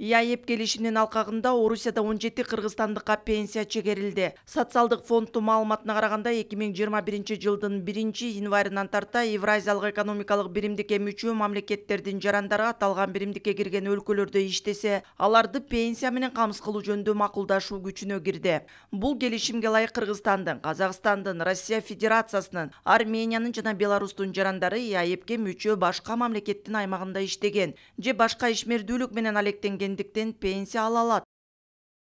Яйып келишинин алкагында Орусияда 17 кыргызстандыкка пенсия чегерилди. Социалдык фонддун маалыматына қарағанда 2021 жылдын 1 январынан тарта Евразиялык экономикалык биримдик эмүүчү мамлекеттердин жарандары аталган биримдикке кирген өлкөлөрдө иштесе, аларды пенсия менен камсыз кылуу жөнүндө макулдашуу күчүнө кирди. Бул келишимге ылайык Кыргызстандын, Казакстандын, Россия Федерациясынын, Армениянын жана Беларустун жарандары Яйыпке мүчө башка мамлекеттин аймағында иштеген же башка ишмердүүлүк менен алектенген ендіктен пенсия ала алат